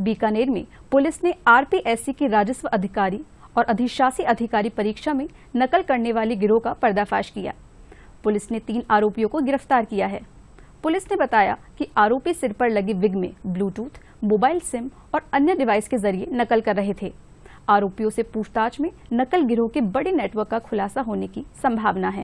बीकानेर में पुलिस ने आरपीएससी के राजस्व अधिकारी और अधिशासी अधिकारी परीक्षा में नकल करने वाले गिरोह का पर्दाफाश किया पुलिस ने तीन आरोपियों को गिरफ्तार किया है पुलिस ने बताया कि आरोपी सिर पर लगी विग में ब्लूटूथ मोबाइल सिम और अन्य डिवाइस के जरिए नकल कर रहे थे आरोपियों से पूछताछ में नकल गिरोह के बड़े नेटवर्क का खुलासा होने की संभावना है